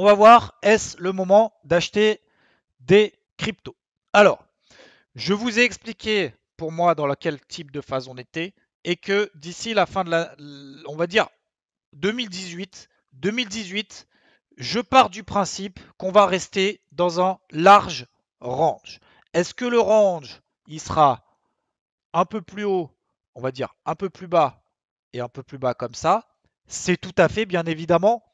on va voir, est-ce le moment d'acheter des cryptos Alors, je vous ai expliqué pour moi dans quel type de phase on était et que d'ici la fin de la, on va dire 2018, 2018, je pars du principe qu'on va rester dans un large range. Est-ce que le range, il sera un peu plus haut, on va dire un peu plus bas et un peu plus bas comme ça C'est tout à fait bien évidemment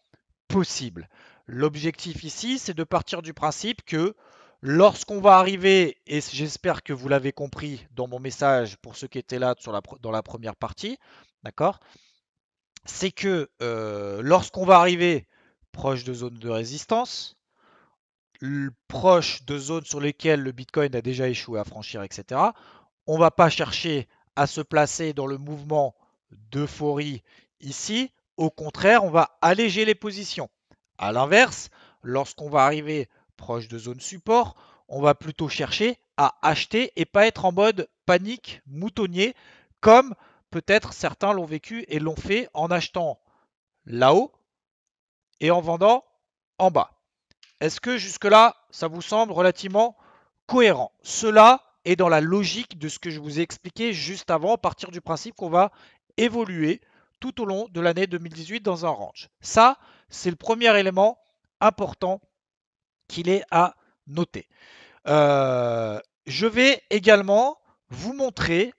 possible. L'objectif ici, c'est de partir du principe que lorsqu'on va arriver, et j'espère que vous l'avez compris dans mon message pour ceux qui étaient là dans la première partie, d'accord C'est que euh, lorsqu'on va arriver proche de zones de résistance, proche de zones sur lesquelles le Bitcoin a déjà échoué à franchir, etc., on ne va pas chercher à se placer dans le mouvement d'euphorie ici. Au contraire, on va alléger les positions. A l'inverse, lorsqu'on va arriver proche de zone support, on va plutôt chercher à acheter et pas être en mode panique, moutonnier, comme peut-être certains l'ont vécu et l'ont fait en achetant là-haut et en vendant en bas. Est-ce que jusque-là, ça vous semble relativement cohérent Cela est dans la logique de ce que je vous ai expliqué juste avant, à partir du principe qu'on va évoluer tout au long de l'année 2018 dans un range. Ça, c'est le premier élément important qu'il est à noter. Euh, je vais également vous montrer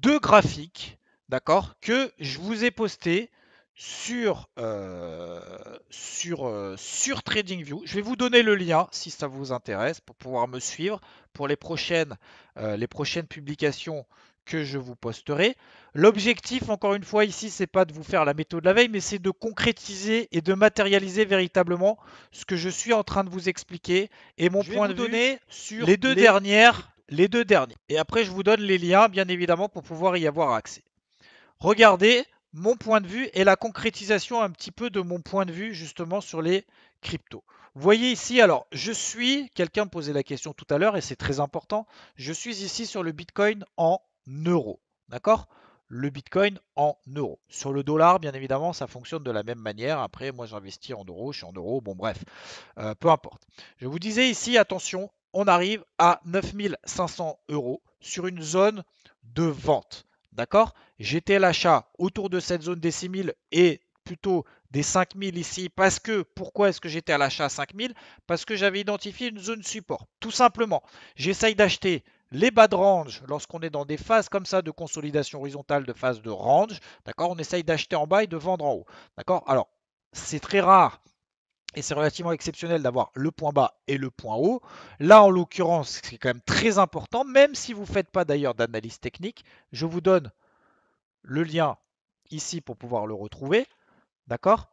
deux graphiques, d'accord, que je vous ai postés sur, euh, euh, sur, TradingView. Je vais vous donner le lien si ça vous intéresse pour pouvoir me suivre pour les prochaines, les prochaines publications que je vous posterai. L'objectif, encore une fois, ici, c'est pas de vous faire la méthode de la veille, mais c'est de concrétiser et de matérialiser véritablement ce que je suis en train de vous expliquer et mon point de vue sur les deux dernières, les deux derniers. Et après, je vous donne les liens, bien évidemment, pour pouvoir y avoir accès. Regardez mon point de vue et la concrétisation un petit peu de mon point de vue justement sur les cryptos. Vous voyez ici, alors je suis, quelqu'un me posait la question tout à l'heure et c'est très important, je suis ici sur le Bitcoin en euros. D'accord le Bitcoin en euros. Sur le dollar, bien évidemment, ça fonctionne de la même manière. Après, moi, j'investis en euros, je suis en euros, bon, bref, euh, peu importe. Je vous disais ici, attention, on arrive à 9500 euros sur une zone de vente. D'accord J'étais à l'achat autour de cette zone des 6000 et plutôt des 5000 ici parce que pourquoi est-ce que j'étais à l'achat à 5000 Parce que j'avais identifié une zone support. Tout simplement, j'essaye d'acheter les bas de range, lorsqu'on est dans des phases comme ça de consolidation horizontale, de phase de range, d'accord, on essaye d'acheter en bas et de vendre en haut. D'accord Alors, c'est très rare et c'est relativement exceptionnel d'avoir le point bas et le point haut. Là, en l'occurrence, c'est quand même très important, même si vous ne faites pas d'ailleurs d'analyse technique. Je vous donne le lien ici pour pouvoir le retrouver. D'accord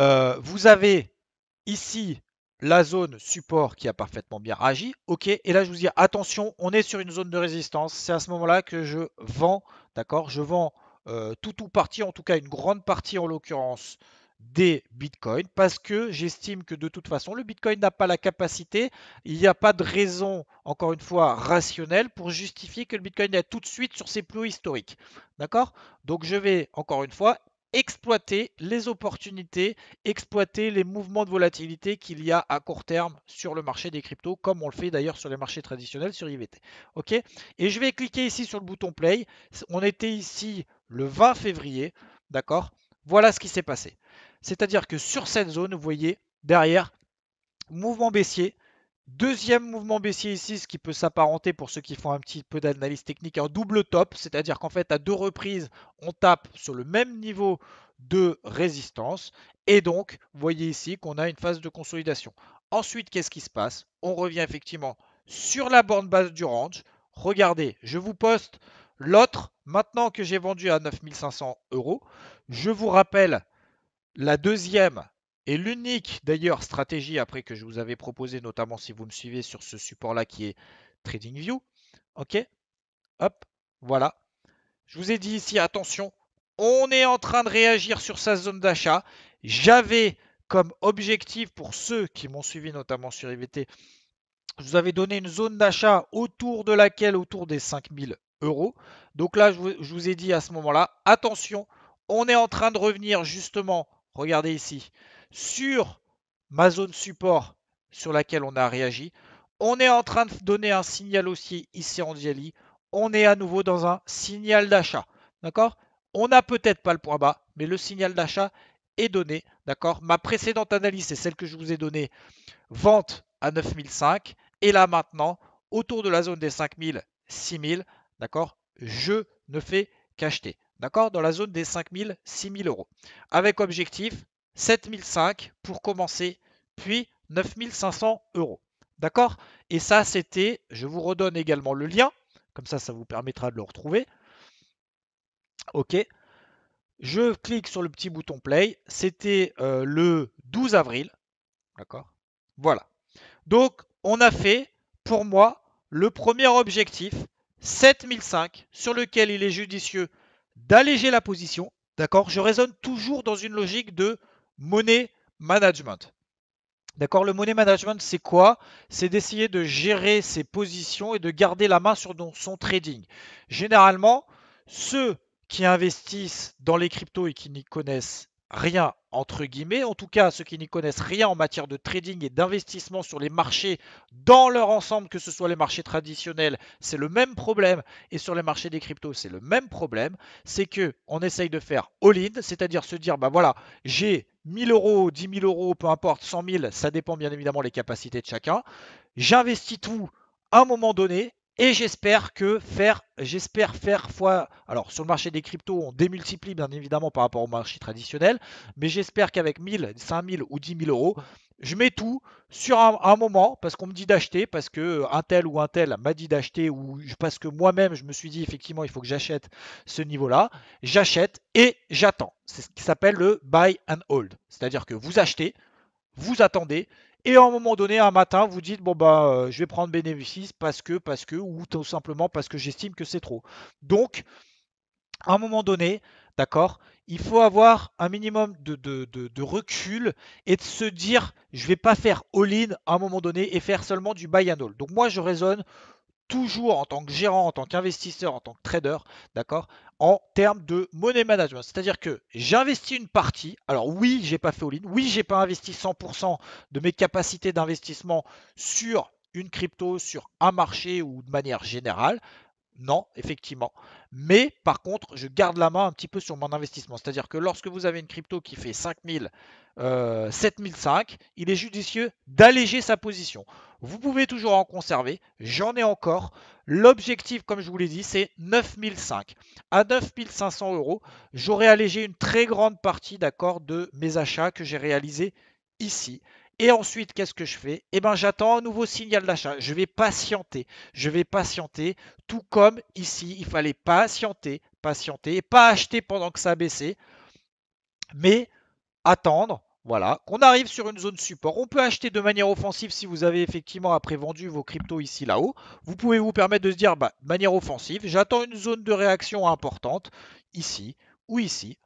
euh, Vous avez ici la zone support qui a parfaitement bien agi. Ok, et là je vous dis attention, on est sur une zone de résistance. C'est à ce moment-là que je vends, d'accord Je vends euh, tout ou partie, en tout cas une grande partie en l'occurrence des bitcoins parce que j'estime que de toute façon le bitcoin n'a pas la capacité, il n'y a pas de raison, encore une fois, rationnelle pour justifier que le bitcoin est tout de suite sur ses plus historiques. D'accord Donc je vais encore une fois exploiter les opportunités, exploiter les mouvements de volatilité qu'il y a à court terme sur le marché des cryptos, comme on le fait d'ailleurs sur les marchés traditionnels sur IVT. Ok Et je vais cliquer ici sur le bouton play. On était ici le 20 février, d'accord Voilà ce qui s'est passé. C'est-à-dire que sur cette zone, vous voyez derrière, mouvement baissier, Deuxième mouvement baissier ici, ce qui peut s'apparenter pour ceux qui font un petit peu d'analyse technique, un double top, c'est-à-dire qu'en fait à deux reprises, on tape sur le même niveau de résistance et donc, vous voyez ici qu'on a une phase de consolidation. Ensuite, qu'est-ce qui se passe On revient effectivement sur la borne basse du range. Regardez, je vous poste l'autre maintenant que j'ai vendu à 9500 euros. Je vous rappelle la deuxième et l'unique d'ailleurs stratégie après que je vous avais proposé, notamment si vous me suivez sur ce support-là qui est TradingView, ok Hop, voilà. Je vous ai dit ici, attention, on est en train de réagir sur sa zone d'achat. J'avais comme objectif pour ceux qui m'ont suivi, notamment sur IVT, je vous avais donné une zone d'achat autour de laquelle, autour des 5000 euros. Donc là, je vous ai dit à ce moment-là, attention, on est en train de revenir justement, regardez ici, sur ma zone support sur laquelle on a réagi. On est en train de donner un signal haussier ici en DIALI. On est à nouveau dans un signal d'achat. D'accord On n'a peut-être pas le point bas, mais le signal d'achat est donné. D'accord Ma précédente analyse, c'est celle que je vous ai donnée. Vente à 9005. Et là maintenant, autour de la zone des 5000, 6000. D'accord Je ne fais qu'acheter. D'accord Dans la zone des 5000, 6000 euros. Avec objectif 7005 pour commencer, puis 9500 euros. D'accord Et ça, c'était, je vous redonne également le lien, comme ça, ça vous permettra de le retrouver. Ok. Je clique sur le petit bouton play. C'était euh, le 12 avril. D'accord Voilà. Donc, on a fait, pour moi, le premier objectif, 7005, sur lequel il est judicieux d'alléger la position. D'accord Je raisonne toujours dans une logique de money management. D'accord Le money management, c'est quoi C'est d'essayer de gérer ses positions et de garder la main sur son trading. Généralement, ceux qui investissent dans les cryptos et qui n'y connaissent rien, entre guillemets, en tout cas ceux qui n'y connaissent rien en matière de trading et d'investissement sur les marchés dans leur ensemble, que ce soit les marchés traditionnels, c'est le même problème, et sur les marchés des cryptos, c'est le même problème, c'est que on essaye de faire all-in, c'est-à-dire se dire, bah voilà, j'ai 1000 euros, 10 000 euros, peu importe, 100 000, ça dépend bien évidemment les capacités de chacun, j'investis tout à un moment donné, et j'espère que faire, j'espère faire fois. Alors sur le marché des cryptos, on démultiplie bien évidemment par rapport au marché traditionnel, mais j'espère qu'avec 1000, 5000 ou 10 000 euros, je mets tout sur un, moment parce qu'on me dit d'acheter, parce que euh, un tel ou un tel m'a dit d'acheter, ou parce que moi-même je me suis dit effectivement il faut que j'achète ce niveau-là. J'achète et j'attends. C'est ce qui s'appelle le buy and hold, c'est-à-dire que vous achetez, vous attendez et à un moment donné, un matin, vous dites bon bah euh, je vais prendre bénéfice parce que, parce que, ou tout simplement parce que j'estime que c'est trop. Donc, à un moment donné, d'accord, il faut avoir un minimum de, de, recul et de se dire je vais pas faire all-in à un moment donné et faire seulement du buy and all. Donc moi je raisonne toujours en tant que gérant, en tant qu'investisseur, en tant que trader, d'accord, en termes de money management. C'est-à-dire que j'investis une partie. Alors oui, j'ai pas fait all-in, oui, j'ai pas investi 100% de mes capacités d'investissement sur une crypto, sur un marché ou de manière générale. Non, effectivement. Mais par contre, je garde la main un petit peu sur mon investissement. C'est-à-dire que lorsque vous avez une crypto qui fait 5000, euh, 7005, il est judicieux d'alléger sa position. Vous pouvez toujours en conserver. J'en ai encore. L'objectif, comme je vous l'ai dit, c'est 9005. À 9500 euros, j'aurai allégé une très grande partie d'accord de mes achats que j'ai réalisés ici. Et ensuite, qu'est-ce que je fais Eh bien, j'attends un nouveau signal d'achat. Je vais patienter. Je vais patienter, tout comme ici, il fallait patienter, patienter, et pas acheter pendant que ça baissait, mais attendre. Voilà, qu'on arrive sur une zone support. On peut acheter de manière offensive si vous avez effectivement après vendu vos cryptos ici là-haut. Vous pouvez vous permettre de se dire, bah, de manière offensive, j'attends une zone de réaction importante ici ou ici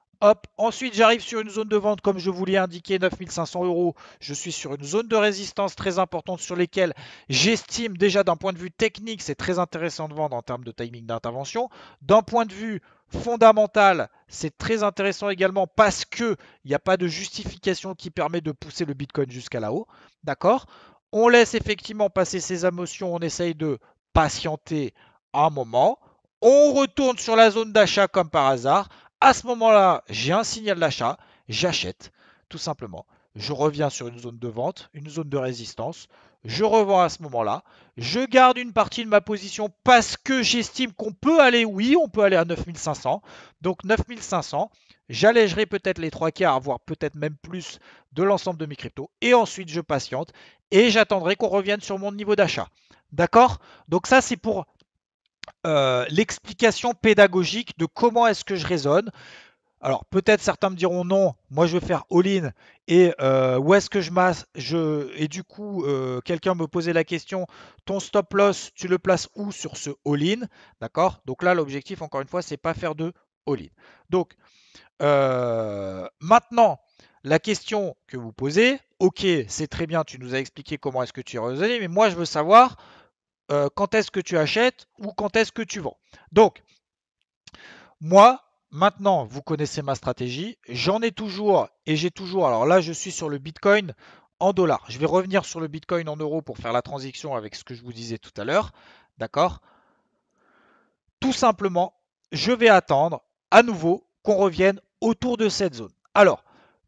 ensuite j'arrive sur une zone de vente, comme je vous l'ai indiqué, 9500 euros. Je suis sur une zone de résistance très importante sur lesquelles j'estime déjà d'un point de vue technique, c'est très intéressant de vendre en termes de timing d'intervention. D'un point de vue fondamental, c'est très intéressant également parce qu'il n'y a pas de justification qui permet de pousser le Bitcoin jusqu'à là haut. D'accord On laisse effectivement passer ses émotions, on essaye de patienter un moment. On retourne sur la zone d'achat comme par hasard. À ce moment-là, j'ai un signal d'achat, j'achète, tout simplement. Je reviens sur une zone de vente, une zone de résistance, je revends à ce moment-là, je garde une partie de ma position parce que j'estime qu'on peut aller, oui, on peut aller à 9500, donc 9500, j'allégerai peut-être les trois quarts, voire peut-être même plus de l'ensemble de mes cryptos, et ensuite je patiente, et j'attendrai qu'on revienne sur mon niveau d'achat. D'accord Donc ça, c'est pour euh, l'explication pédagogique de comment est-ce que je raisonne. Alors peut-être certains me diront non, moi je veux faire all-in et euh, où est-ce que je masse je, Et du coup, euh, quelqu'un me posait la question, ton stop loss, tu le places où sur ce all-in D'accord Donc là, l'objectif, encore une fois, c'est pas faire de all-in. Donc maintenant, la question que vous posez, ok, c'est très bien, tu nous as expliqué comment est-ce que tu es mais moi je veux savoir euh, quand est-ce que tu achètes ou quand est-ce que tu vends. Donc, moi, maintenant, vous connaissez ma stratégie. J'en ai toujours et j'ai toujours. Alors là, je suis sur le Bitcoin en dollars. Je vais revenir sur le Bitcoin en euros pour faire la transition avec ce que je vous disais tout à l'heure. D'accord Tout simplement, je vais attendre à nouveau qu'on revienne autour de cette zone. Alors,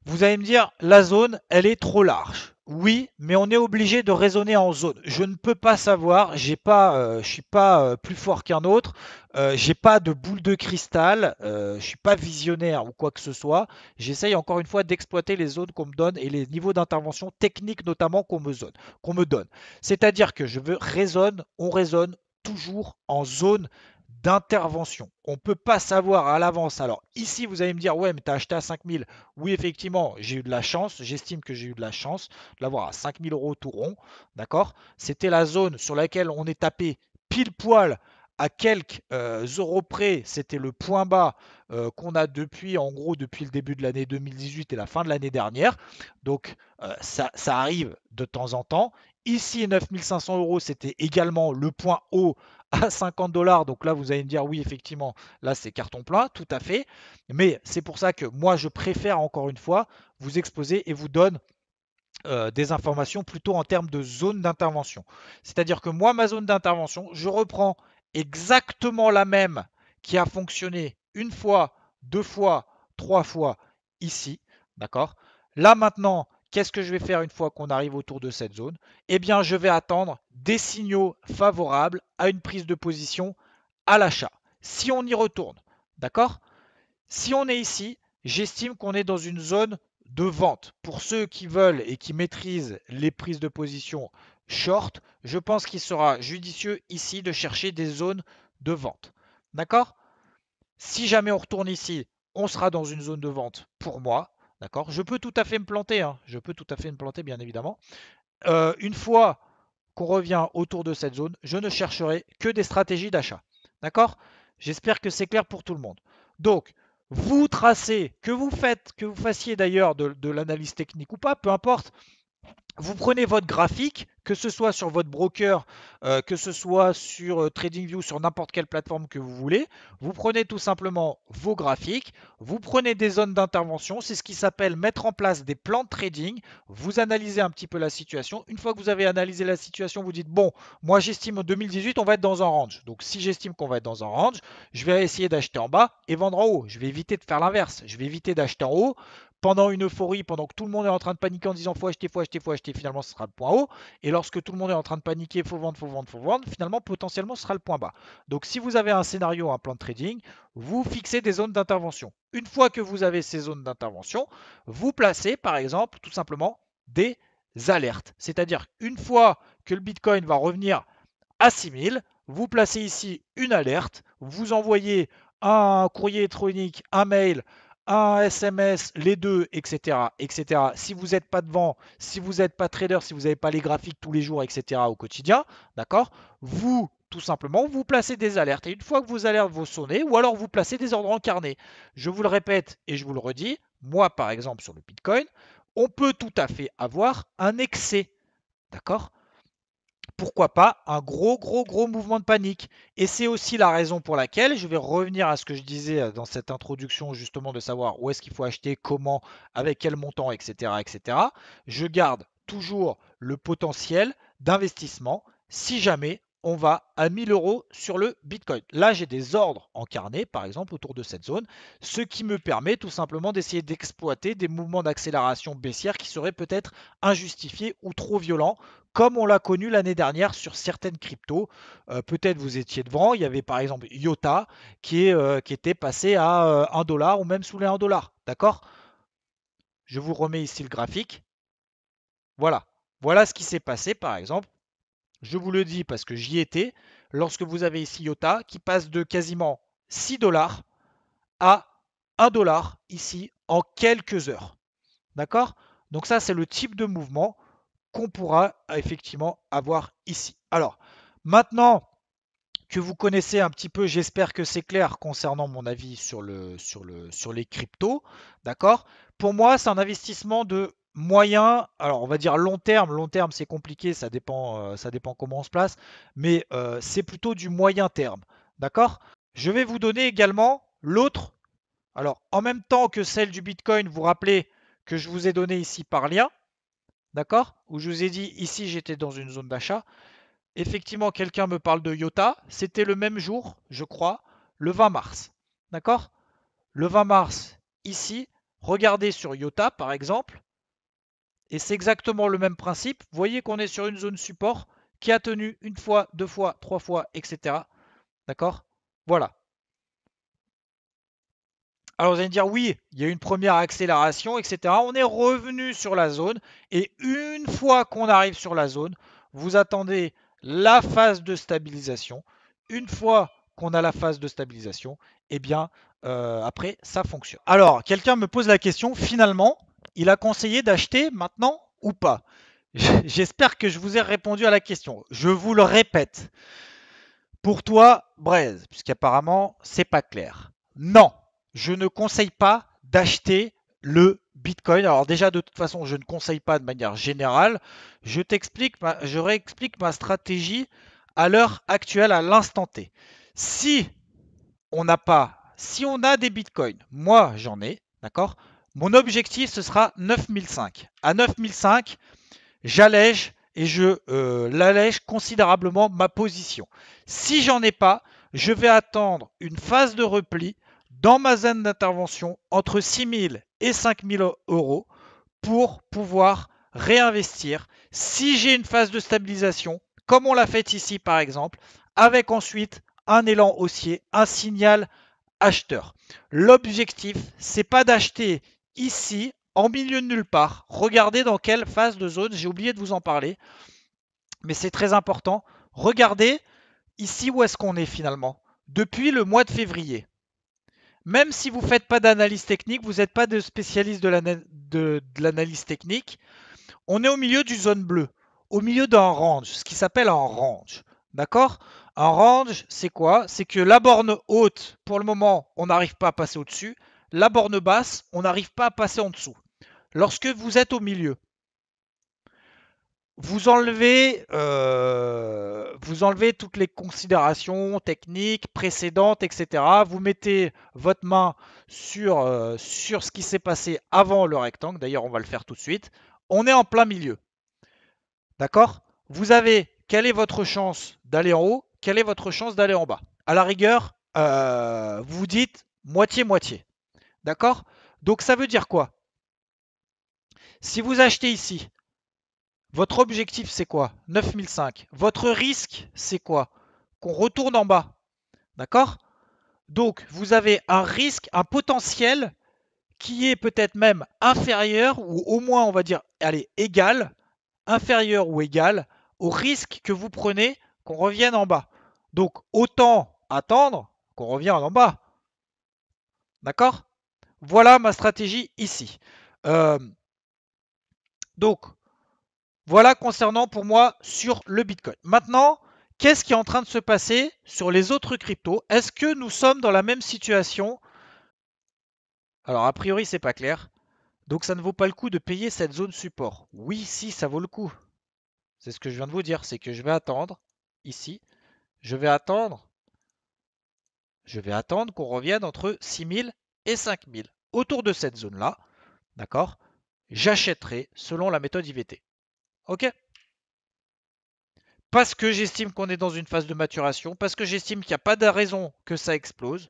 vous allez me dire, la zone, elle est trop large. Oui, mais on est obligé de raisonner en zone. Je ne peux pas savoir, j'ai pas, euh, je suis pas euh, plus fort qu'un autre, Je euh, j'ai pas de boule de cristal, je suis pas visionnaire ou quoi que ce soit. J'essaye encore une fois d'exploiter les zones qu'on me donne et les niveaux d'intervention technique notamment qu'on me, qu'on me donne. C'est-à-dire que je veux raisonne, on raisonne toujours en zone d'intervention. On ne peut pas savoir à l'avance. Alors ici, vous allez me dire, ouais, mais tu as acheté à 5000. Oui, effectivement, j'ai eu de la chance. J'estime que j'ai eu de la chance de l'avoir à 5000 euros tout rond. D'accord C'était la zone sur laquelle on est tapé pile poil à quelques euh, euros près, c'était le point bas euh, qu'on a depuis, en gros, depuis le début de l'année 2018 et la fin de l'année dernière. Donc, euh, ça, ça, arrive de temps en temps. Ici, 9500 euros, c'était également le point haut 50 dollars. Donc là, vous allez me dire, oui, effectivement, là, c'est carton plein, tout à fait. Mais c'est pour ça que moi, je préfère, encore une fois, vous exposer et vous donne euh, des informations plutôt en termes de zone d'intervention. C'est-à-dire que moi, ma zone d'intervention, je reprends exactement la même qui a fonctionné une fois, deux fois, trois fois ici. D'accord Là maintenant, Qu'est-ce que je vais faire une fois qu'on arrive autour de cette zone Eh bien, je vais attendre des signaux favorables à une prise de position à l'achat. Si on y retourne, d'accord Si on est ici, j'estime qu'on est dans une zone de vente. Pour ceux qui veulent et qui maîtrisent les prises de position short, je pense qu'il sera judicieux ici de chercher des zones de vente. D'accord Si jamais on retourne ici, on sera dans une zone de vente pour moi. D'accord Je peux tout à fait me planter, hein. je peux tout à fait me planter, bien évidemment. une fois qu'on revient autour de cette zone, je ne chercherai que des stratégies d'achat. D'accord J'espère que c'est clair pour tout le monde. Donc, vous tracez, que vous faites, que vous fassiez d'ailleurs de l'analyse technique ou pas, peu importe, vous prenez votre graphique que ce soit sur votre broker, euh, que ce soit sur euh, TradingView, sur n'importe quelle plateforme que vous voulez, vous prenez tout simplement vos graphiques, vous prenez des zones d'intervention, c'est ce qui s'appelle mettre en place des plans de trading, vous analysez un petit peu la situation. Une fois que vous avez analysé la situation, vous dites, bon, moi j'estime en 2018, on va être dans un range. Donc si j'estime qu'on va être dans un range, je vais essayer d'acheter en bas et vendre en haut. Je vais éviter de faire l'inverse. Je vais éviter d'acheter en haut pendant une euphorie, pendant que tout le monde est en train de paniquer en disant faut acheter, faut acheter, faut acheter, finalement ce sera le point haut. Et lorsque tout le monde est en train de paniquer, faut vendre, faut vendre, faut vendre, finalement, potentiellement, ce sera le point bas. Donc, si vous avez un scénario, un plan de trading, vous fixez des zones d'intervention. Une fois que vous avez ces zones d'intervention, vous placez, par exemple, tout simplement des alertes. C'est-à-dire, une fois que le Bitcoin va revenir à 6000, vous placez ici une alerte, vous envoyez un courrier électronique, un mail un SMS, les deux, etc. etc. Si vous n'êtes pas devant, si vous n'êtes pas trader, si vous n'avez pas les graphiques tous les jours, etc. au quotidien, d'accord Vous, tout simplement, vous placez des alertes. Et une fois que vos alertes vont sonner, ou alors vous placez des ordres carnet. Je vous le répète et je vous le redis, moi par exemple sur le Bitcoin, on peut tout à fait avoir un excès, d'accord pourquoi pas un gros, gros, gros mouvement de panique. Et c'est aussi la raison pour laquelle je vais revenir à ce que je disais euh, dans cette introduction, justement, de savoir où est-ce qu'il faut acheter, comment, avec quel montant, etc. etc. Je garde toujours le potentiel d'investissement si jamais on va à 1000 euros sur le Bitcoin. Là, j'ai des ordres encarnés, par exemple, autour de cette zone, ce qui me permet tout simplement d'essayer d'exploiter des mouvements d'accélération baissière qui seraient peut-être injustifiés ou trop violents comme on l'a connu l'année dernière sur certaines cryptos. Euh, peut-être vous étiez devant, il y avait par exemple IOTA qui, euh, était passé à 1 euh, dollar ou même sous les 1 dollar. D'accord Je vous remets ici le graphique. Voilà. Voilà ce qui s'est passé par exemple. Je vous le dis parce que j'y étais. Lorsque vous avez ici IOTA qui passe de quasiment 6 dollars à 1 dollar ici en quelques heures. D'accord Donc ça, c'est le type de mouvement qu'on pourra euh, effectivement avoir ici. Alors, maintenant que vous connaissez un petit peu, j'espère que c'est clair concernant mon avis sur, le, sur, le, sur les cryptos, d'accord Pour moi, c'est un investissement de moyen, alors on va dire long terme, long terme c'est compliqué, ça dépend, euh, ça dépend comment on se place, mais euh, c'est plutôt du moyen terme, d'accord Je vais vous donner également l'autre, alors en même temps que celle du Bitcoin, vous rappelez que je vous ai donné ici par lien, D'accord Où je vous ai dit, ici j'étais dans une zone d'achat. Effectivement, quelqu'un me parle de IOTA. C'était le même jour, je crois, le 20 mars. D'accord Le 20 mars, ici, regardez sur IOTA par exemple. Et c'est exactement le même principe. Vous voyez qu'on est sur une zone support qui a tenu une fois, deux fois, trois fois, etc. D'accord Voilà. Alors vous allez me dire oui, il y a une première accélération, etc. On est revenu sur la zone et une fois qu'on arrive sur la zone, vous attendez la phase de stabilisation. Une fois qu'on a la phase de stabilisation, eh bien euh, après ça fonctionne. Alors quelqu'un me pose la question, finalement, il a conseillé d'acheter maintenant ou pas J'espère que je vous ai répondu à la question. Je vous le répète. Pour toi, Braise, puisqu'apparemment c'est pas clair. Non, je ne conseille pas d'acheter le Bitcoin. Alors déjà, de toute façon, je ne conseille pas de manière générale. Je t'explique, je réexplique ma stratégie à l'heure actuelle, à l'instant T. Si on n'a pas, si on a des Bitcoins, moi j'en ai, d'accord Mon objectif, ce sera 9005. À 9005, j'allège et je euh, l'allège considérablement ma position. Si j'en ai pas, je vais attendre une phase de repli dans ma zone d'intervention entre 6 000 et 5 000 euros pour pouvoir réinvestir si j'ai une phase de stabilisation, comme on l'a fait ici par exemple, avec ensuite un élan haussier, un signal acheteur. L'objectif, c'est pas d'acheter ici en milieu de nulle part. Regardez dans quelle phase de zone, j'ai oublié de vous en parler, mais c'est très important. Regardez ici où est-ce qu'on est finalement. Depuis le mois de février, même si vous ne faites pas d'analyse technique, vous n'êtes pas de spécialiste de l'analyse technique, on est au milieu d'une zone bleue, au milieu d'un range, ce qui s'appelle un range. D'accord Un range, c'est quoi C'est que la borne haute, pour le moment, on n'arrive pas à passer au-dessus. La borne basse, on n'arrive pas à passer en dessous. Lorsque vous êtes au milieu, vous enlevez, euh, vous enlevez toutes les considérations techniques précédentes, etc. Vous mettez votre main sur, euh, sur ce qui s'est passé avant le rectangle. D'ailleurs, on va le faire tout de suite. On est en plein milieu. D'accord Vous avez quelle est votre chance d'aller en haut Quelle est votre chance d'aller en bas À la rigueur, euh, vous vous dites moitié-moitié. D'accord Donc ça veut dire quoi Si vous achetez ici, votre objectif, c'est quoi 9005. Votre risque, c'est quoi Qu'on retourne en bas. D'accord Donc, vous avez un risque, un potentiel qui est peut-être même inférieur ou au moins, on va dire, allez, égal, inférieur ou égal au risque que vous prenez qu'on revienne en bas. Donc, autant attendre qu'on revienne en bas. D'accord Voilà ma stratégie ici. Euh, donc, voilà concernant pour moi sur le Bitcoin. Maintenant, qu'est-ce qui est en train de se passer sur les autres cryptos Est-ce que nous sommes dans la même situation Alors, a priori, c'est pas clair. Donc, ça ne vaut pas le coup de payer cette zone support. Oui, si, ça vaut le coup. C'est ce que je viens de vous dire, c'est que je vais attendre ici. Je vais attendre. Je vais attendre qu'on revienne entre 6000 et 5000 autour de cette zone-là. D'accord J'achèterai selon la méthode IVT. OK Parce que j'estime qu'on est dans une phase de maturation, parce que j'estime qu'il n'y a pas de raison que ça explose.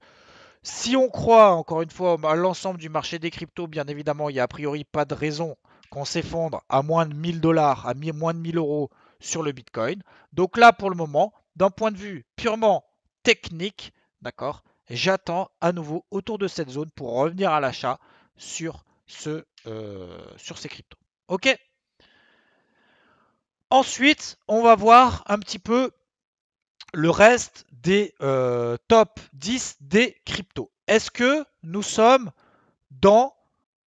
Si on croit, encore une fois, à l'ensemble du marché des cryptos, bien évidemment, il n'y a a priori pas de raison qu'on s'effondre à moins de 1000 dollars, à moins de 1000 euros sur le Bitcoin. Donc là, pour le moment, d'un point de vue purement technique, d'accord, j'attends à nouveau autour de cette zone pour revenir à l'achat sur, ce, euh, sur ces cryptos. Ok Ensuite, on va voir un petit peu le reste des euh, top 10 des cryptos. Est-ce que nous sommes dans...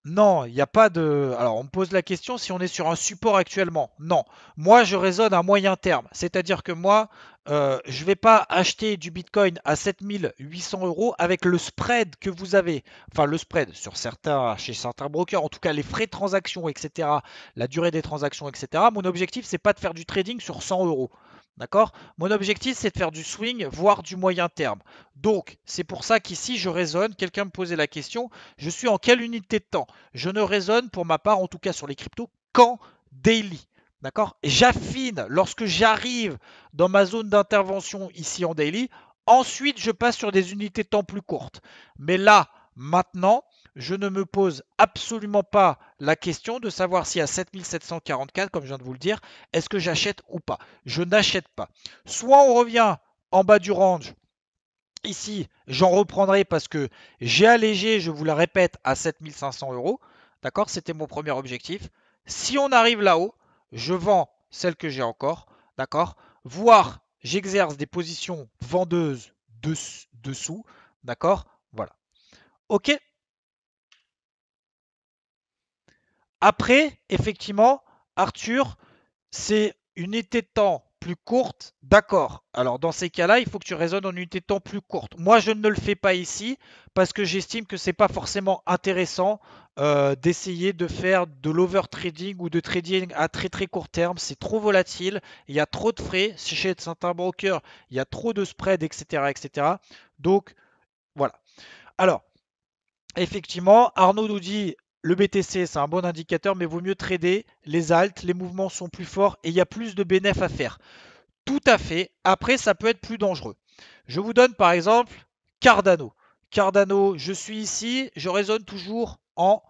Non, il n'y a pas de... Alors on me pose la question si on est sur un support actuellement. Non, moi je raisonne à moyen terme. C'est-à-dire que moi, euh, je ne vais pas acheter du Bitcoin à 7800 euros avec le spread que vous avez, enfin le spread sur certains, chez certains brokers, en tout cas les frais de transaction, etc., la durée des transactions, etc. Mon objectif, c'est pas de faire du trading sur 100 euros. D'accord Mon objectif, c'est de faire du swing, voire du moyen terme. Donc, c'est pour ça qu'ici, je raisonne. Quelqu'un me posait la question, je suis en quelle unité de temps Je ne raisonne, pour ma part, en tout cas sur les cryptos, qu'en daily. D'accord J'affine lorsque j'arrive dans ma zone d'intervention ici en daily. Ensuite, je passe sur des unités de temps plus courtes. Mais là, maintenant, je ne me pose absolument pas la question de savoir si à 7744, comme je viens de vous le dire, est-ce que j'achète ou pas. Je n'achète pas. Soit on revient en bas du range. Ici, j'en reprendrai parce que j'ai allégé, je vous le répète, à 7500 euros. D'accord C'était mon premier objectif. Si on arrive là-haut, je vends celle que j'ai encore, d'accord Voire j'exerce des positions vendeuses de, dessous, d'accord Voilà. OK Après, effectivement, Arthur, c'est une été de temps plus courte, d'accord. Alors dans ces cas-là, il faut que tu raisonnes en unité de temps plus courte. Moi, je ne le fais pas ici parce que j'estime que c'est pas forcément intéressant euh, d'essayer de faire de l'overtrading ou de trading à très très court terme. C'est trop volatile, il y a trop de frais. Si chez certains brokers, il y a trop de spread etc. etc. Donc voilà. Alors, effectivement, Arnaud nous dit le BTC, c'est un bon indicateur, mais vaut mieux trader les altes, les mouvements sont plus forts et il y a plus de bénéfices à faire. Tout à fait. Après, ça peut être plus dangereux. Je vous donne par exemple Cardano. Cardano, je suis ici, je raisonne toujours en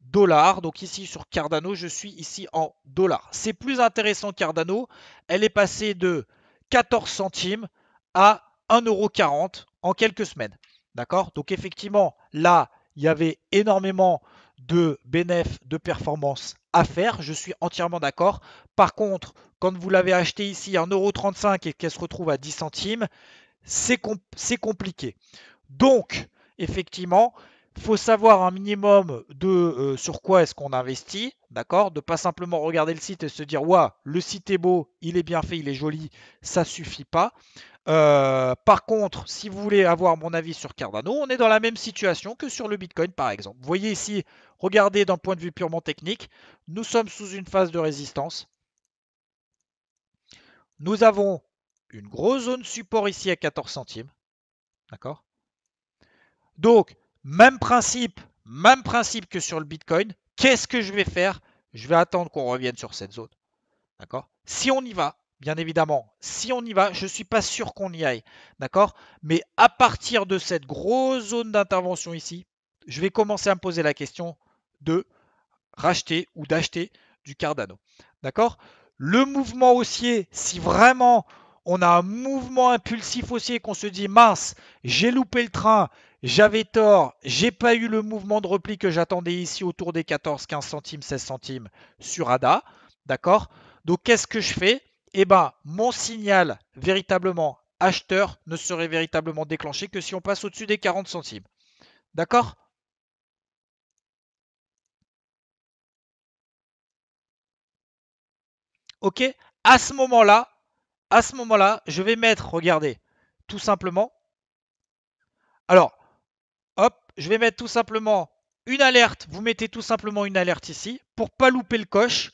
dollars. Donc ici sur Cardano, je suis ici en dollars. C'est plus intéressant Cardano. Elle est passée de 14 centimes à 1,40€ en quelques semaines. D'accord Donc effectivement, là, il y avait énormément de bénéf de performance à faire. Je suis entièrement d'accord. Par contre, quand vous l'avez acheté ici à 1,35€ et qu'elle se retrouve à 10 centimes, c'est compliqué. Donc, effectivement, il faut savoir un minimum de euh, sur quoi est-ce qu'on investit, d'accord De pas simplement regarder le site et se dire waouh, le site est beau, il est bien fait, il est joli, ça suffit pas. Euh, par contre, si vous voulez avoir mon avis sur Cardano, on est dans la même situation que sur le Bitcoin par exemple. Vous voyez ici, regardez d'un point de vue purement technique, nous sommes sous une phase de résistance. Nous avons une grosse zone support ici à 14 centimes. D'accord Donc, même principe, même principe que sur le Bitcoin. Qu'est-ce que je vais faire Je vais attendre qu'on revienne sur cette zone. D'accord Si on y va, bien évidemment, si on y va, je ne suis pas sûr qu'on y aille. D'accord Mais à partir de cette grosse zone d'intervention ici, je vais commencer à me poser la question de racheter ou d'acheter du Cardano. D'accord Le mouvement haussier, si vraiment on a un mouvement impulsif haussier qu'on se dit mince, j'ai loupé le train, j'avais tort, j'ai pas eu le mouvement de repli que j'attendais ici autour des 14, 15 centimes, 16 centimes sur ADA. D'accord Donc qu'est-ce que je fais Eh ben, mon signal véritablement acheteur ne serait véritablement déclenché que si on passe au-dessus des 40 centimes. D'accord Ok À ce moment-là, à ce moment-là, je vais mettre, regardez, tout simplement. Alors, je vais mettre tout simplement une alerte. Vous mettez tout simplement une alerte ici pour pas louper le coche.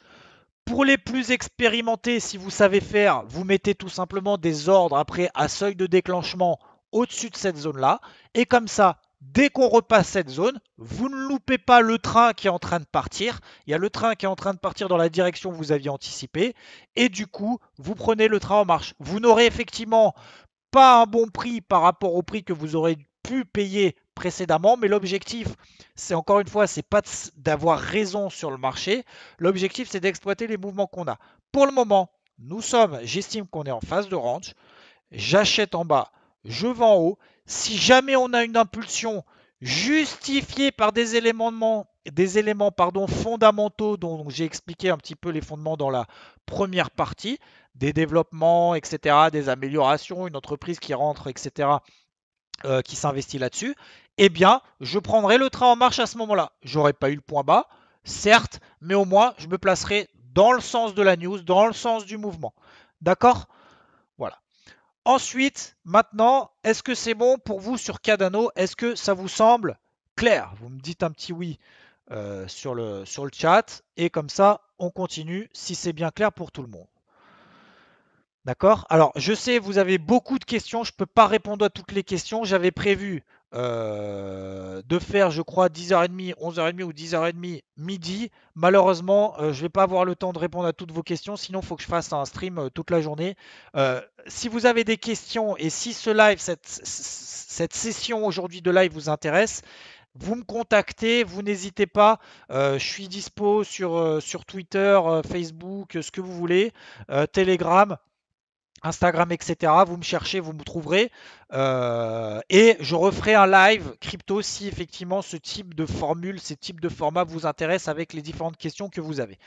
Pour les plus expérimentés, si vous savez faire, vous mettez tout simplement des ordres après à seuil de déclenchement au-dessus de cette zone-là. Et comme ça, dès qu'on repasse cette zone, vous ne loupez pas le train qui est en train de partir. Il y a le train qui est en train de partir dans la direction que vous aviez anticipée. Et du coup, vous prenez le train en marche. Vous n'aurez effectivement pas un bon prix par rapport au prix que vous aurez pu payer précédemment. Mais l'objectif, c'est encore une fois, c'est pas d'avoir raison sur le marché. L'objectif, c'est d'exploiter les mouvements qu'on a. Pour le moment, nous sommes, j'estime qu'on est en phase de range. J'achète en bas, je vends en haut. Si jamais on a une impulsion justifiée par des éléments, des éléments pardon, fondamentaux dont j'ai expliqué un petit peu les fondements dans la première partie, des développements, etc., des améliorations, une entreprise qui rentre, etc., euh, qui s'investit là-dessus, eh bien, je prendrai le train en marche à ce moment-là. J'aurais pas eu le point bas, certes, mais au moins, je me placerai dans le sens de la news, dans le sens du mouvement. D'accord Voilà. Ensuite, maintenant, est-ce que c'est bon pour vous sur Cadano Est-ce que ça vous semble clair Vous me dites un petit oui euh, sur, le, sur le chat, et comme ça, on continue si c'est bien clair pour tout le monde. D'accord Alors, je sais, vous avez beaucoup de questions. Je ne peux pas répondre à toutes les questions. J'avais prévu euh, de faire, je crois, 10h30, 11h30 ou 10h30 midi. Malheureusement, euh, je ne vais pas avoir le temps de répondre à toutes vos questions, sinon il faut que je fasse un stream euh, toute la journée. si vous avez des questions et si ce live, cette, cette session aujourd'hui de live vous intéresse, vous me contactez, vous n'hésitez pas. je suis dispo sur, sur Twitter, Facebook, ce que vous voulez, Telegram. Instagram, etc. Vous me cherchez, vous me trouverez. Euh, et je referai un live crypto si effectivement ce type de formule, ces types de formats vous intéresse avec les différentes questions que vous avez.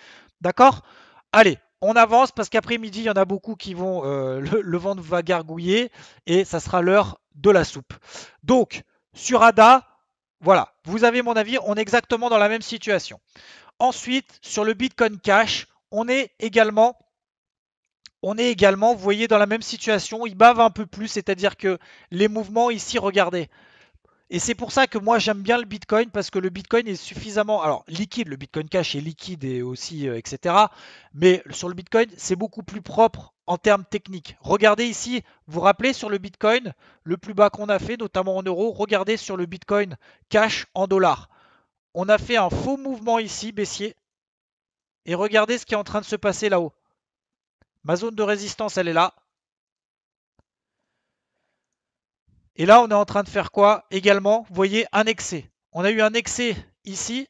D'accord Allez, on avance parce qu'après-midi, il y en a beaucoup qui vont. Euh, le, vent va gargouiller et ça sera l'heure de la soupe. Donc, sur ADA, voilà, vous avez mon avis, on est exactement dans la même situation. Ensuite, sur le Bitcoin Cash, on est également on est également, vous voyez, dans la même situation. Ils bavent un peu plus, c'est-à-dire que les mouvements ici, regardez. Et c'est pour ça que moi j'aime bien le Bitcoin parce que le Bitcoin est suffisamment alors liquide, le Bitcoin Cash est liquide et aussi euh, etc. Mais sur le Bitcoin c'est beaucoup plus propre en termes techniques. Regardez ici, vous vous rappelez sur le Bitcoin le plus bas qu'on a fait, notamment en euros. Regardez sur le Bitcoin Cash en dollars. On a fait un faux mouvement ici baissier et regardez ce qui est en train de se passer là-haut. Ma zone de résistance, elle est là. Et là, on est en train de faire quoi Également, vous voyez, un excès. On a eu un excès ici,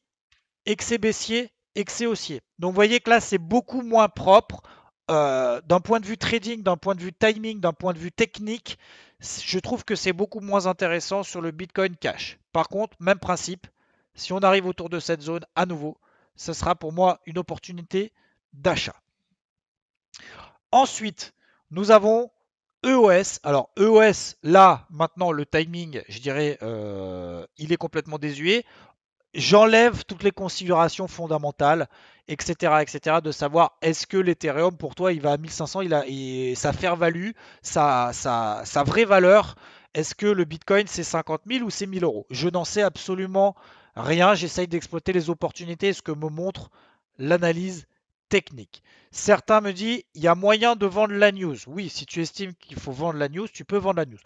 excès baissier, excès haussier. Donc, vous voyez que là, c'est beaucoup moins propre. Euh, d'un point de vue trading, d'un point de vue timing, d'un point de vue technique, je trouve que c'est beaucoup moins intéressant sur le Bitcoin Cash. Par contre, même principe, si on arrive autour de cette zone à nouveau, ce sera pour moi une opportunité d'achat. Ensuite, nous avons EOS. Alors EOS, là, maintenant, le timing, je dirais, euh, il est complètement désuet. J'enlève toutes les considérations fondamentales, etc., etc., de savoir est-ce que l'Ethereum, pour toi, il va à 1500, il a sa faire value sa, sa, vraie valeur, est-ce que le Bitcoin, c'est 50 000 ou c'est 1000 euros Je n'en sais absolument rien, j'essaye d'exploiter les opportunités, ce que me montre l'analyse technique. Certains me disent, il y a moyen de vendre la news. Oui, si tu estimes qu'il faut vendre la news, tu peux vendre la news.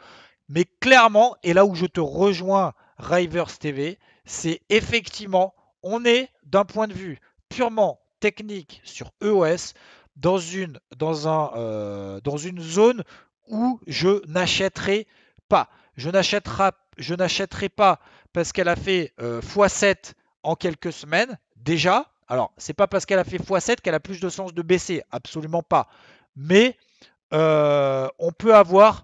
Mais clairement, et là où je te rejoins, Rivers TV, c'est effectivement, on est d'un point de vue purement technique sur EOS dans une, dans un, euh, dans une zone où je n'achèterai pas. Je n'achèterai, je n'achèterai pas parce qu'elle a fait x7 euh, en quelques semaines déjà. Alors, c'est pas parce qu'elle a fait x7 qu'elle a plus de sens de baisser, absolument pas. Mais euh, on peut avoir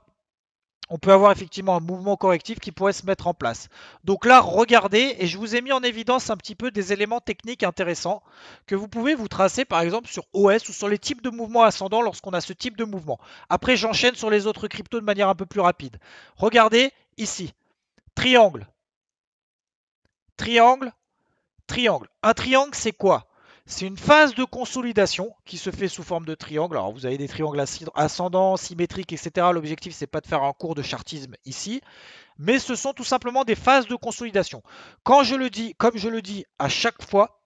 on peut avoir effectivement un mouvement correctif qui pourrait se mettre en place. Donc là, regardez, et je vous ai mis en évidence un petit peu des éléments techniques intéressants que vous pouvez vous tracer par exemple sur OS ou sur les types de mouvements ascendants lorsqu'on a ce type de mouvement. Après, j'enchaîne sur les autres cryptos de manière un peu plus rapide. Regardez ici, triangle, triangle, triangle. Un triangle, c'est quoi c'est une phase de consolidation qui se fait sous forme de triangle. Alors vous avez des triangles ascendants, symétriques, etc. L'objectif c'est pas de faire un cours de chartisme ici, mais ce sont tout simplement des phases de consolidation. Quand je le dis, comme je le dis à chaque fois,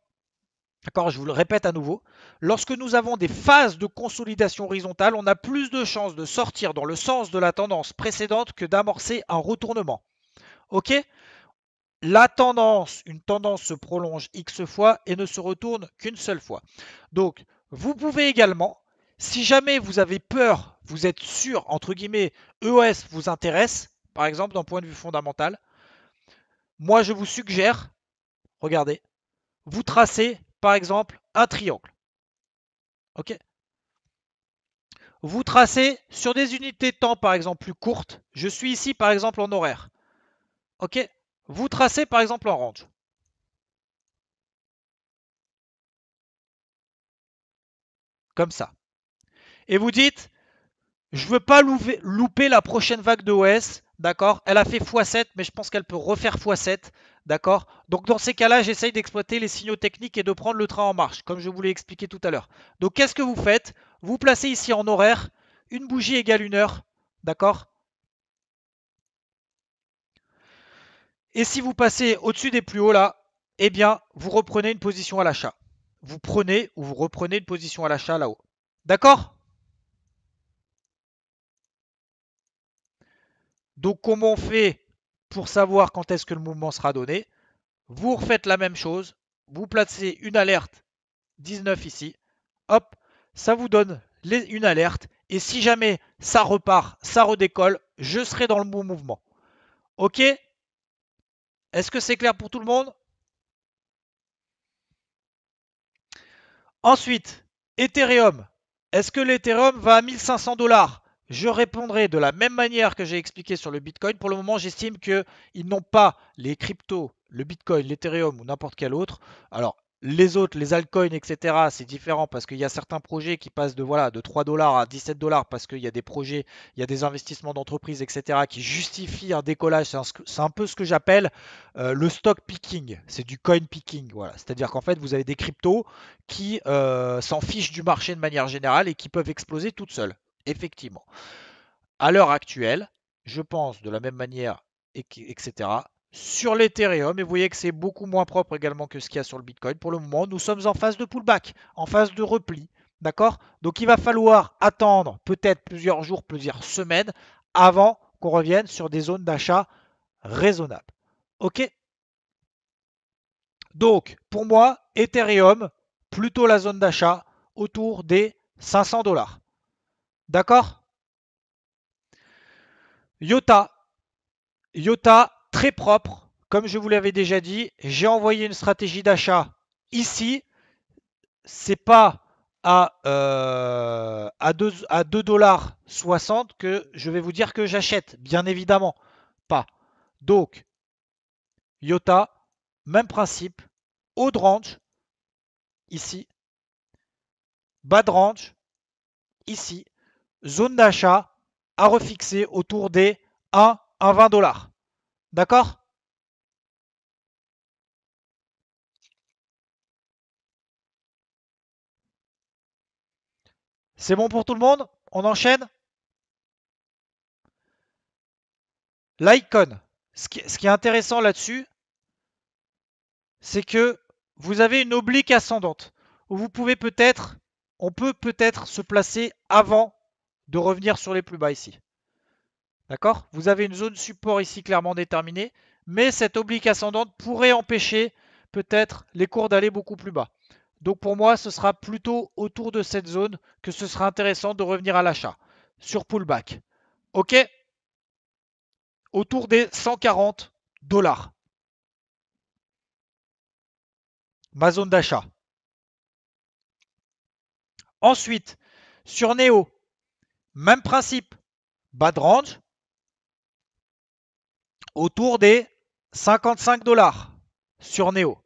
d'accord, je vous le répète à nouveau, lorsque nous avons des phases de consolidation horizontale, on a plus de chances de sortir dans le sens de la tendance précédente que d'amorcer un retournement. Ok la tendance, une tendance se prolonge X fois et ne se retourne qu'une seule fois. Donc, vous pouvez également, si jamais vous avez peur, vous êtes sûr, entre guillemets, EOS vous intéresse, par exemple d'un point de vue fondamental, moi je vous suggère, regardez, vous tracez par exemple un triangle. Ok Vous tracez sur des unités de temps par exemple plus courtes. Je suis ici par exemple en horaire. Ok vous tracez par exemple en range. Comme ça. Et vous dites, je ne veux pas louper, la prochaine vague de OS, d'accord Elle a fait x7, mais je pense qu'elle peut refaire x7, d'accord Donc dans ces cas-là, j'essaye d'exploiter les signaux techniques et de prendre le train en marche, comme je vous l'ai expliqué tout à l'heure. Donc qu'est-ce que vous faites Vous placez ici en horaire, une bougie égale une heure, d'accord Et si vous passez au-dessus des plus hauts là, eh bien, vous reprenez une position à l'achat. Vous prenez ou vous reprenez une position à l'achat là-haut. D'accord Donc, comment on fait pour savoir quand est-ce que le mouvement sera donné Vous refaites la même chose. Vous placez une alerte 19 ici. Hop, ça vous donne une alerte. Et si jamais ça repart, ça redécolle, je serai dans le bon mouvement. OK est-ce que c'est clair pour tout le monde Ensuite, Ethereum. Est-ce que l'Ethereum va à 1500 dollars Je répondrai de la même manière que j'ai expliqué sur le Bitcoin. Pour le moment, j'estime qu'ils n'ont pas les cryptos, le Bitcoin, l'Ethereum ou n'importe quel autre. Alors, les autres, les altcoins, etc., c'est différent parce qu'il y a certains projets qui passent de, voilà, de 3 dollars à 17 dollars parce qu'il y a des projets, il y a des investissements d'entreprises, etc., qui justifient un décollage. C'est un, peu ce que j'appelle euh, le stock picking. C'est du coin picking. Voilà. C'est-à-dire qu'en fait, vous avez des cryptos qui euh, s'en fichent du marché de manière générale et qui peuvent exploser toutes seules. Effectivement. À l'heure actuelle, je pense de la même manière, etc., sur l'Ethereum et vous voyez que c'est beaucoup moins propre également que ce qu'il y a sur le Bitcoin. Pour le moment, nous sommes en phase de pullback, en phase de repli. D'accord Donc il va falloir attendre peut-être plusieurs jours, plusieurs semaines avant qu'on revienne sur des zones d'achat raisonnables. OK Donc pour moi, Ethereum, plutôt la zone d'achat autour des 500 dollars. D'accord Iota. Iota, très propre. Comme je vous l'avais déjà dit, j'ai envoyé une stratégie d'achat ici. C'est pas à, 2,60$ euh, à 2 à dollars 60 que je vais vous dire que j'achète. Bien évidemment, pas. Donc, Iota, même principe. Haut de range, ici. Bas de range, ici. Zone d'achat à refixer autour des 1, 1,20 dollars. D'accord C'est bon pour tout le monde On enchaîne L'icône. Ce qui, est intéressant là-dessus, c'est que vous avez une oblique ascendante. vous pouvez peut-être, on peut peut-être se placer avant de revenir sur les plus bas ici. D'accord Vous avez une zone support ici clairement déterminée, mais cette oblique ascendante pourrait empêcher peut-être les cours d'aller beaucoup plus bas. Donc pour moi, ce sera plutôt autour de cette zone que ce sera intéressant de revenir à l'achat sur pullback. OK Autour des 140 dollars. Ma zone d'achat. Ensuite, sur Neo, même principe. Bad range, autour des 55 dollars sur Neo.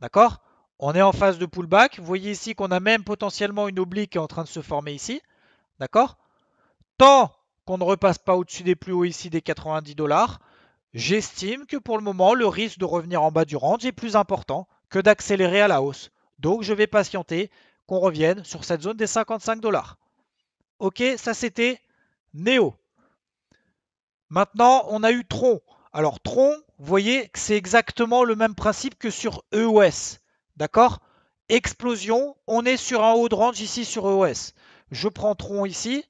D'accord On est en phase de pullback. Vous voyez ici qu'on a même potentiellement une oblique qui est en train de se former ici. D'accord Tant qu'on ne repasse pas au-dessus des plus hauts ici des 90 dollars, j'estime que pour le moment, le risque de revenir en bas du range est plus important que d'accélérer à la hausse. Donc je vais patienter qu'on revienne sur cette zone des 55 dollars. Ok, ça c'était Neo. Maintenant, on a eu Tron. Alors Tron, vous voyez, c'est exactement le même principe que sur EOS. D'accord Explosion, on est sur un haut de range ici sur EOS. Je prends Tron ici.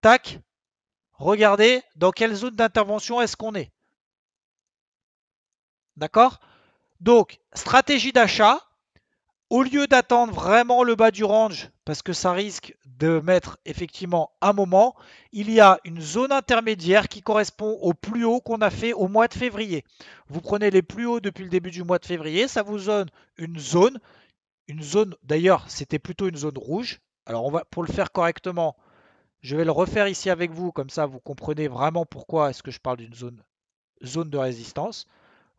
Tac. Regardez dans quelle zone d'intervention est-ce qu'on est. D'accord Donc, stratégie d'achat. Au lieu d'attendre vraiment le bas du range, parce que ça risque de mettre effectivement un moment, il y a une zone intermédiaire qui correspond au plus haut qu'on a fait au mois de février. Vous prenez les plus hauts depuis le début du mois de février, ça vous donne une zone. Une zone, d'ailleurs, c'était plutôt une zone rouge. Alors, on va, pour le faire correctement, je vais le refaire ici avec vous, comme ça vous comprenez vraiment pourquoi est-ce que je parle d'une zone, zone de résistance.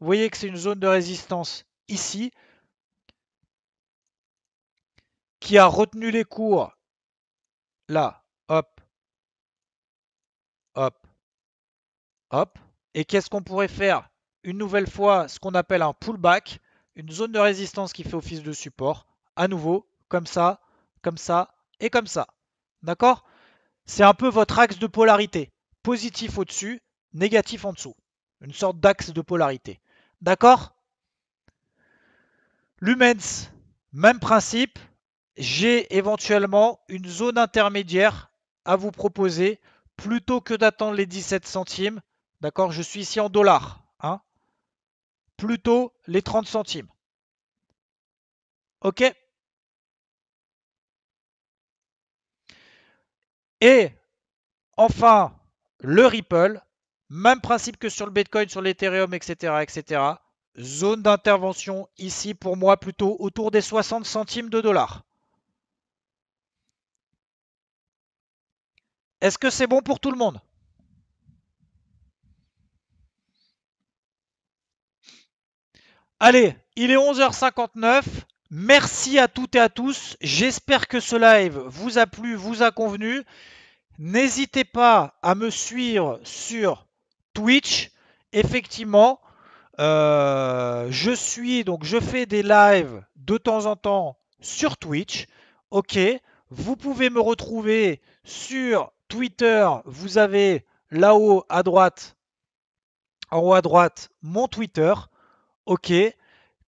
Vous voyez que c'est une zone de résistance ici, qui a retenu les cours. Là, hop, hop, hop. Et qu'est-ce qu'on pourrait faire Une nouvelle fois, ce qu'on appelle un pullback, une zone de résistance qui fait office de support. À nouveau, comme ça, comme ça et comme ça. D'accord C'est un peu votre axe de polarité. Positif au-dessus, négatif en dessous. Une sorte d'axe de polarité. D'accord Lumens, même principe, j'ai éventuellement une zone intermédiaire à vous proposer plutôt que d'attendre les 17 centimes. D'accord Je suis ici en dollars. Hein. plutôt les 30 centimes. OK Et enfin, le Ripple, même principe que sur le Bitcoin, sur l'Ethereum, etc., etc. Zone d'intervention ici pour moi plutôt autour des 60 centimes de dollars. Est-ce que c'est bon pour tout le monde Allez, il est 11h59. Merci à toutes et à tous. J'espère que ce live vous a plu, vous a convenu. N'hésitez pas à me suivre sur Twitch. Effectivement, euh, je suis donc je fais des lives de temps en temps sur Twitch. Ok, vous pouvez me retrouver sur Twitter, vous avez là-haut à droite, en haut à droite, mon Twitter. OK.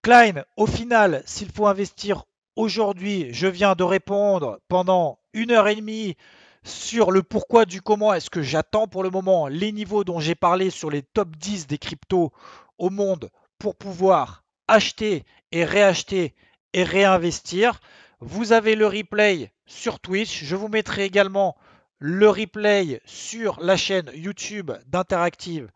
Klein, au final, s'il faut investir aujourd'hui, je viens de répondre pendant une heure et demie sur le pourquoi du comment est-ce que j'attends pour le moment les niveaux dont j'ai parlé sur les top 10 des cryptos au monde pour pouvoir acheter et réacheter et réinvestir. Vous avez le replay sur Twitch. Je vous mettrai également le replay sur la chaîne YouTube d'Interactive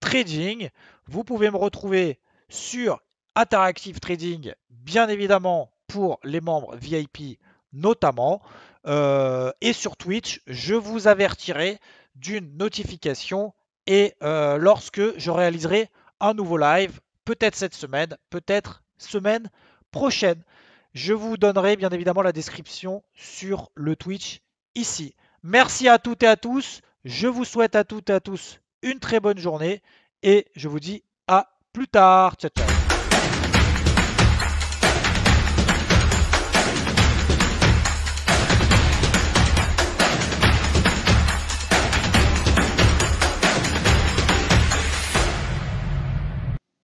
Trading. Vous pouvez me retrouver sur Interactive Trading, bien évidemment, pour les membres VIP notamment. Euh, et sur Twitch, je vous avertirai d'une notification et euh, lorsque je réaliserai un nouveau live, peut-être cette semaine, peut-être semaine prochaine. Je vous donnerai bien évidemment la description sur le Twitch ici. Merci à toutes et à tous. Je vous souhaite à toutes et à tous une très bonne journée et je vous dis à plus tard. Ciao, ciao.